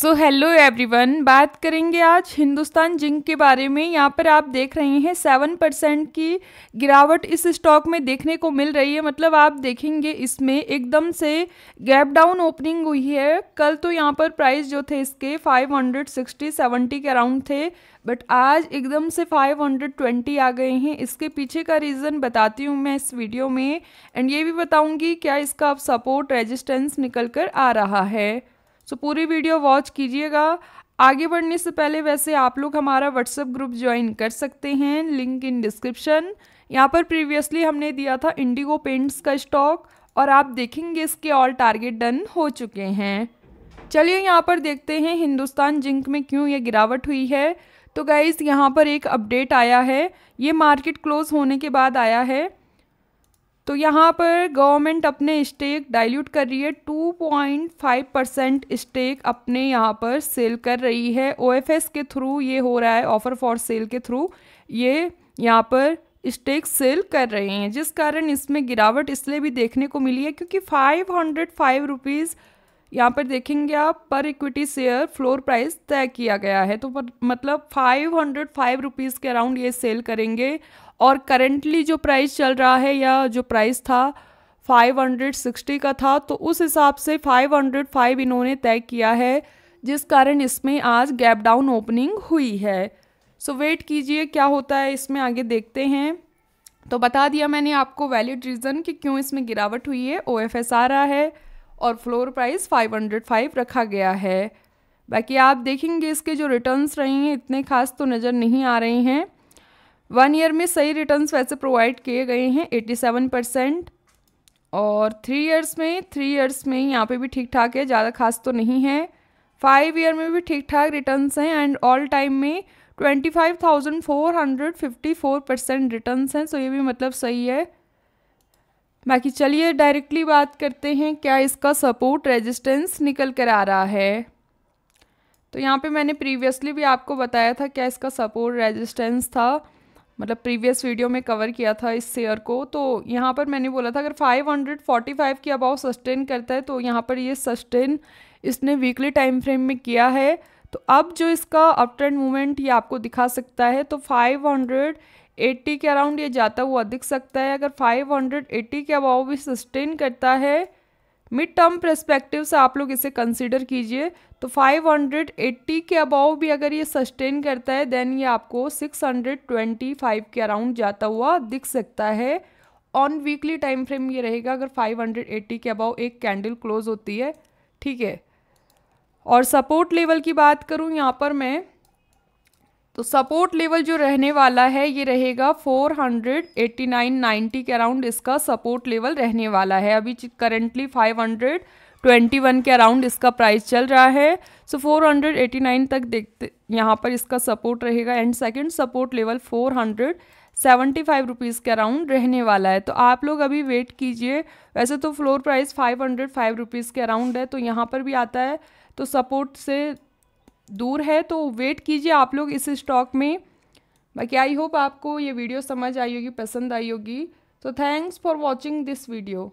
so hello everyone बात करेंगे आज हिंदुस्तान जिंक के बारे में यहाँ पर आप देख रहे हैं सेवन परसेंट की गिरावट इस स्टॉक में देखने को मिल रही है मतलब आप देखेंगे इसमें एकदम से गैप डाउन ओपनिंग हुई है कल तो यहाँ पर प्राइस जो थे इसके फाइव हंड्रेड सिक्सटी सेवेंटी के अराउंड थे बट आज एकदम से फाइव हंड्रेड ट्वेंटी आ गए हैं इसके पीछे का रीज़न बताती हूँ मैं इस वीडियो में एंड ये भी बताऊँगी क्या इसका अब सपोर्ट रेजिस्टेंस निकल कर आ रहा है सो पूरी वीडियो वॉच कीजिएगा आगे बढ़ने से पहले वैसे आप लोग हमारा व्हाट्सएप ग्रुप ज्वाइन कर सकते हैं लिंक इन डिस्क्रिप्शन यहाँ पर प्रीवियसली हमने दिया था इंडिगो पेंट्स का स्टॉक और आप देखेंगे इसके और टारगेट डन हो चुके हैं चलिए यहाँ पर देखते हैं हिंदुस्तान जिंक में क्यों ये गिरावट हुई है तो गाइज यहाँ पर एक अपडेट आया है ये मार्केट क्लोज होने के बाद आया है तो यहाँ पर गवर्नमेंट अपने स्टेक डाइल्यूट कर रही है 2.5 परसेंट स्टेक अपने यहाँ पर सेल कर रही है ओ के थ्रू ये हो रहा है ऑफ़र फॉर सेल के थ्रू ये यहाँ पर स्टेक सेल कर रहे हैं जिस कारण इसमें गिरावट इसलिए भी देखने को मिली है क्योंकि फाइव हंड्रेड फाइव रुपीज़ यहाँ पर देखेंगे आप पर इक्विटी शेयर फ्लोर प्राइस तय किया गया है तो पर, मतलब फाइव हंड्रेड फाइव रुपीज़ के अराउंड ये सेल करेंगे और करेंटली जो प्राइस चल रहा है या जो प्राइस था 560 का था तो उस हिसाब से 505 इन्होंने तय किया है जिस कारण इसमें आज गैप डाउन ओपनिंग हुई है सो वेट कीजिए क्या होता है इसमें आगे देखते हैं तो बता दिया मैंने आपको वैलिड रीज़न कि क्यों इसमें गिरावट हुई है ओ आ रहा है और फ्लोर प्राइस 505 रखा गया है बाकी आप देखेंगे इसके जो रिटर्न्स रहे हैं इतने खास तो नज़र नहीं आ रहे हैं वन ईयर में सही रिटर्न्स वैसे प्रोवाइड किए गए हैं 87 परसेंट और थ्री इयर्स में थ्री इयर्स में यहाँ पे भी ठीक ठाक है ज़्यादा खास तो नहीं है फाइव ईयर में भी ठीक ठाक रिटर्न्स हैं एंड ऑल टाइम में twenty five thousand four hundred fifty four percent returns हैं सो ये भी मतलब सही है बाकी चलिए डायरेक्टली बात करते हैं क्या इसका सपोर्ट रेजिस्टेंस निकल कर आ रहा है तो यहाँ पे मैंने प्रीवियसली भी आपको बताया था क्या इसका सपोर्ट रेजिस्टेंस था मतलब प्रीवियस वीडियो में कवर किया था इस शेयर को तो यहाँ पर मैंने बोला था अगर 545 की अबाव सस्टेन करता है तो यहाँ पर ये सस्टेन इसने वीकली टाइम फ्रेम में किया है तो अब जो इसका अप ट्रेंड मूवमेंट ये आपको दिखा सकता है तो 500 एट्टी के अराउंड ये जाता हुआ दिख सकता है अगर फाइव हंड्रेड एट्टी के अबाव भी सस्टेन करता है मिड टर्म प्रस्पेक्टिव से आप लोग इसे कंसिडर कीजिए तो फाइव हंड्रेड एट्टी के अबाव भी अगर ये सस्टेन करता है देन ये आपको सिक्स हंड्रेड ट्वेंटी फाइव के अराउंड जाता हुआ दिख सकता है ऑन वीकली टाइम फ्रेम ये रहेगा अगर फाइव हंड्रेड एट्टी के अबाव एक कैंडल क्लोज होती है ठीक है और सपोर्ट लेवल की बात करूँ यहाँ पर मैं तो सपोर्ट लेवल जो रहने वाला है ये रहेगा 489.90 के अराउंड इसका सपोर्ट लेवल रहने वाला है अभी करेंटली 521 के अराउंड इसका प्राइस चल रहा है सो so 489 तक देखते यहाँ पर इसका सपोर्ट रहेगा and second support level 400 seventy five rupees के अराउंड रहने वाला है तो आप लोग अभी वेट कीजिए वैसे तो floor price five hundred five rupees के अराउंड है तो यहाँ पर भी आता है तो सपोर्ट से दूर है तो वेट कीजिए आप लोग इस स्टॉक में बाकी आई होप आपको ये वीडियो समझ आई होगी पसंद आई होगी तो thanks for watching this video